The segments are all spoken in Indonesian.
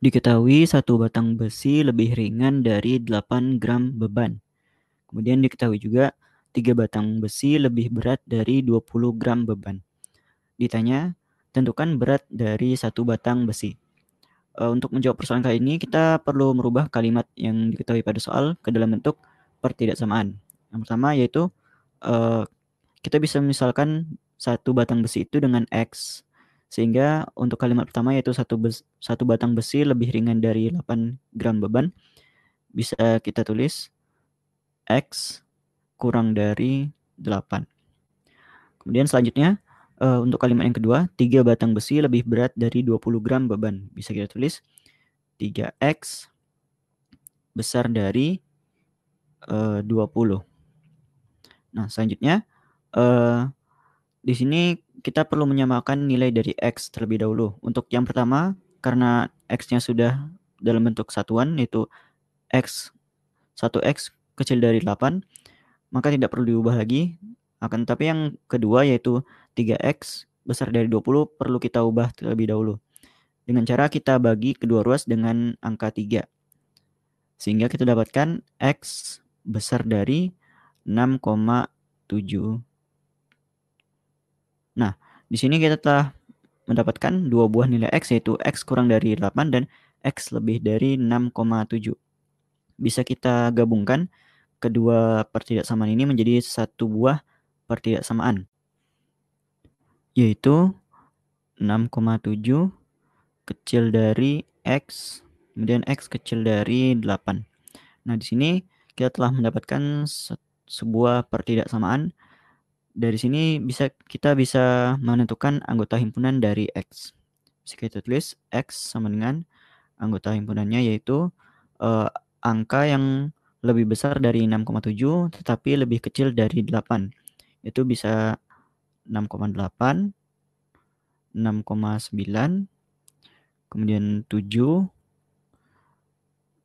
Diketahui satu batang besi lebih ringan dari 8 gram beban. Kemudian diketahui juga tiga batang besi lebih berat dari 20 gram beban. Ditanya, tentukan berat dari satu batang besi. Eh, untuk menjawab persoalan kali ini kita perlu merubah kalimat yang diketahui pada soal ke dalam bentuk pertidaksamaan. Yang pertama yaitu uh, kita bisa misalkan satu batang besi itu dengan x sehingga untuk kalimat pertama yaitu satu satu batang besi lebih ringan dari 8 gram beban bisa kita tulis x kurang dari 8. Kemudian selanjutnya Uh, untuk kalimat yang kedua, 3 batang besi lebih berat dari 20 gram beban. Bisa kita tulis 3X besar dari eh, uh, 20. Nah, selanjutnya uh, di sini kita perlu menyamakan nilai dari X terlebih dahulu. Untuk yang pertama, karena X-nya sudah dalam bentuk satuan, yaitu X 1X kecil dari 8, maka tidak perlu diubah lagi. Akan tetapi yang kedua yaitu 3x besar dari 20 perlu kita ubah terlebih dahulu. Dengan cara kita bagi kedua ruas dengan angka 3. Sehingga kita dapatkan x besar dari 6,7. Nah, di sini kita telah mendapatkan dua buah nilai x yaitu x kurang dari 8 dan x lebih dari 6,7. Bisa kita gabungkan kedua pertidaksamaan ini menjadi satu buah pertidaksamaan yaitu 6,7 kecil dari x kemudian x kecil dari 8. Nah, di sini kita telah mendapatkan se sebuah pertidaksamaan. Dari sini bisa kita bisa menentukan anggota himpunan dari x. Bisa kita tulis x sama dengan anggota himpunannya yaitu uh, angka yang lebih besar dari 6,7 tetapi lebih kecil dari 8 itu bisa 6,8, 6,9, kemudian 7,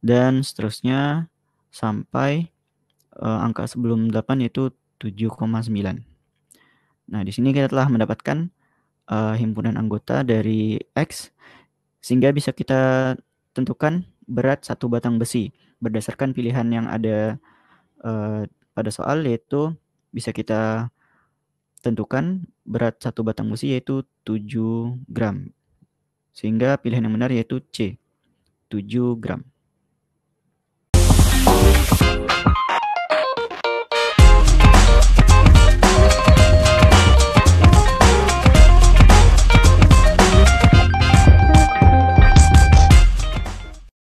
dan seterusnya sampai uh, angka sebelum 8 itu 7,9. Nah, di sini kita telah mendapatkan uh, himpunan anggota dari X sehingga bisa kita tentukan berat satu batang besi berdasarkan pilihan yang ada uh, pada soal yaitu bisa kita tentukan berat satu batang besi yaitu 7 gram. Sehingga pilihan yang benar yaitu C, 7 gram.